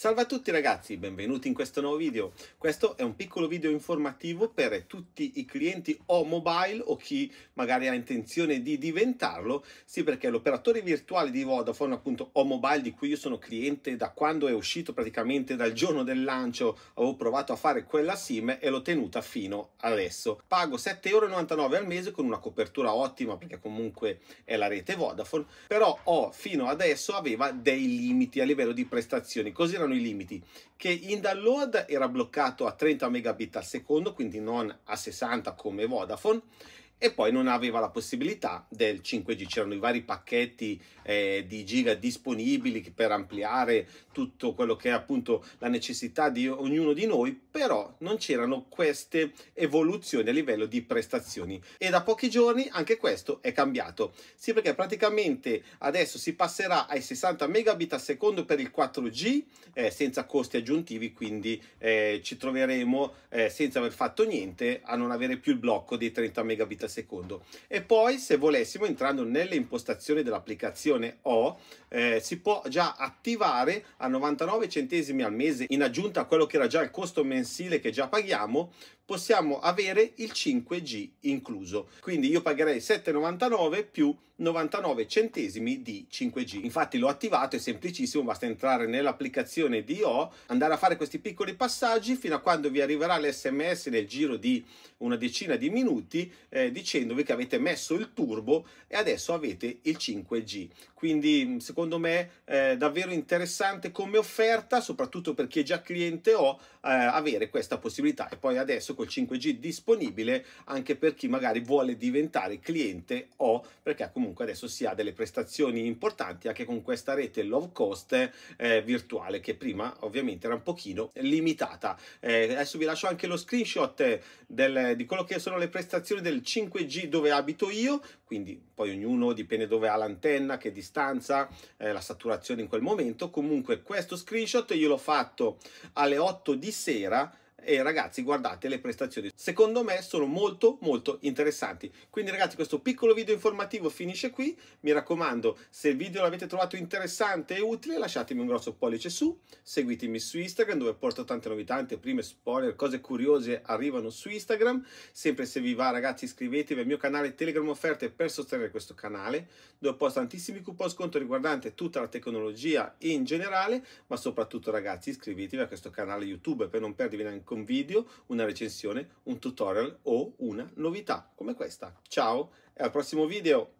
Salve a tutti ragazzi, benvenuti in questo nuovo video. Questo è un piccolo video informativo per tutti i clienti o mobile o chi magari ha intenzione di diventarlo. Sì, perché l'operatore virtuale di Vodafone, appunto o mobile, di cui io sono cliente da quando è uscito praticamente dal giorno del lancio, avevo provato a fare quella SIM e l'ho tenuta fino adesso. Pago 7,99€ al mese con una copertura ottima perché comunque è la rete Vodafone, però ho oh, fino adesso aveva dei limiti a livello di prestazioni, così erano c'erano i limiti, che in download era bloccato a 30 megabit al secondo, quindi non a 60 come Vodafone, e poi non aveva la possibilità del 5G, c'erano i vari pacchetti eh, di giga disponibili per ampliare tutto quello che è appunto la necessità di ognuno di noi però non c'erano queste evoluzioni a livello di prestazioni e da pochi giorni anche questo è cambiato. Sì, perché praticamente adesso si passerà ai 60 megabit al secondo per il 4G eh, senza costi aggiuntivi, quindi eh, ci troveremo eh, senza aver fatto niente a non avere più il blocco dei 30 megabit al secondo. E poi se volessimo entrando nelle impostazioni dell'applicazione O eh, si può già attivare a 99 centesimi al mese in aggiunta a quello che era già il costo mensile mensile che già paghiamo, possiamo avere il 5G incluso. Quindi io pagherei 7,99 più 99 centesimi di 5G. Infatti l'ho attivato, è semplicissimo, basta entrare nell'applicazione di O, andare a fare questi piccoli passaggi fino a quando vi arriverà l'SMS nel giro di una decina di minuti eh, dicendovi che avete messo il turbo e adesso avete il 5G. Quindi mm, secondo me eh, davvero interessante come offerta, soprattutto per chi è già cliente O, eh, avere questa possibilità e poi adesso col 5G disponibile anche per chi magari vuole diventare cliente o perché comunque adesso si ha delle prestazioni importanti anche con questa rete low cost eh, virtuale che prima ovviamente era un pochino limitata. Eh, adesso vi lascio anche lo screenshot del, di quello che sono le prestazioni del 5G dove abito io, quindi poi ognuno dipende dove ha l'antenna, che distanza, eh, la saturazione in quel momento. Comunque questo screenshot io l'ho fatto alle 8 di sera e ragazzi guardate le prestazioni secondo me sono molto molto interessanti quindi ragazzi questo piccolo video informativo finisce qui mi raccomando se il video l'avete trovato interessante e utile lasciatemi un grosso pollice su seguitemi su Instagram dove porto tante novità prime spoiler cose curiose arrivano su Instagram sempre se vi va ragazzi iscrivetevi al mio canale Telegram offerte per sostenere questo canale dove posto tantissimi coupon sconto riguardante tutta la tecnologia in generale ma soprattutto ragazzi iscrivetevi a questo canale YouTube per non perdervi neanche un video, una recensione, un tutorial o una novità come questa. Ciao e al prossimo video!